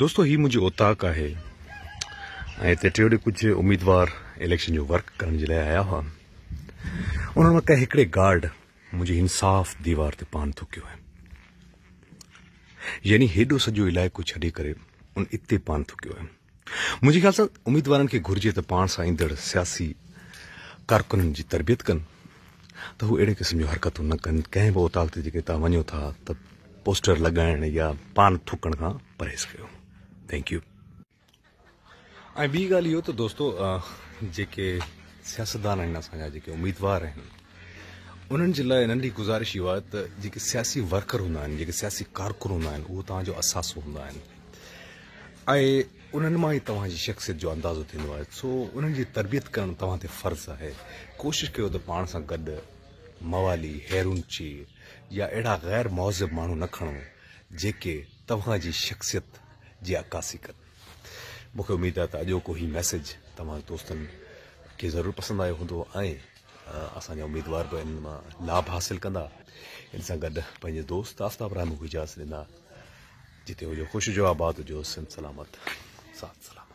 दोस्तों ही मुझे ओताक है ऐं कुछ उम्मीदवार इलेक्शन जो वर्क करण जे आया हुआ उन्हनि मां कंहिं गार्ड मुझे इंसाफ़ दीवार ते पान थुकियो है यानी हेॾो सॼो इलाइको छॾे करे उन इते पान थुकियो है मुझे ख़्याल से उम्मीदवार खे घुर्जे त पाण सां ईंदड़ सियासी कारकुननि जी तरबियत कनि त तो हू अहिड़े क़िस्म जो हरकतूं न कनि कंहिं बि उताक ते था त पोस्टर लॻाइण या पान थुकण का परहेज़ कयो थैंक यू ऐं ॿी ॻाल्हि इहो त दोस्तो जेके सियासतदान आहिनि असांजा जेके उमेदवार आहिनि उन्हनि जे लाइ नंढी गुज़ारिश इहो आहे त जेके सियासी वर्कर हूंदा आहिनि जेके सियासी कारकुन हूंदा आहिनि उहो तव्हांजो असासो हूंदा आहिनि ऐं उन्हनि मां ई तव्हांजी शख़्सियत जो अंदाज़ो थींदो आहे सो उन्हनि जी तरबियत करणु तव्हां ते फर्ज़ु आहे कोशिशि कयो त पाण सां गॾु मवाली हैरुनची या अहिड़ा गैर मुहज़िब माण्हू न खणो जेके तव्हांजी शख़्सियत जी आकासीकत मूंखे उमेद आहे त ही मैसेज तमाम दोस्त खे ज़रूरु पसंदि आयो हूंदो ऐं असांजा उमेदवार बि लाभ हासिल कंदा इनसा गड पैं पंहिंजे दोस्त आस्ताब राम खे इजाज़त ॾिना जिते हुए ख़ुशि जो आबाद हो सिंध सलामत साथ सलामत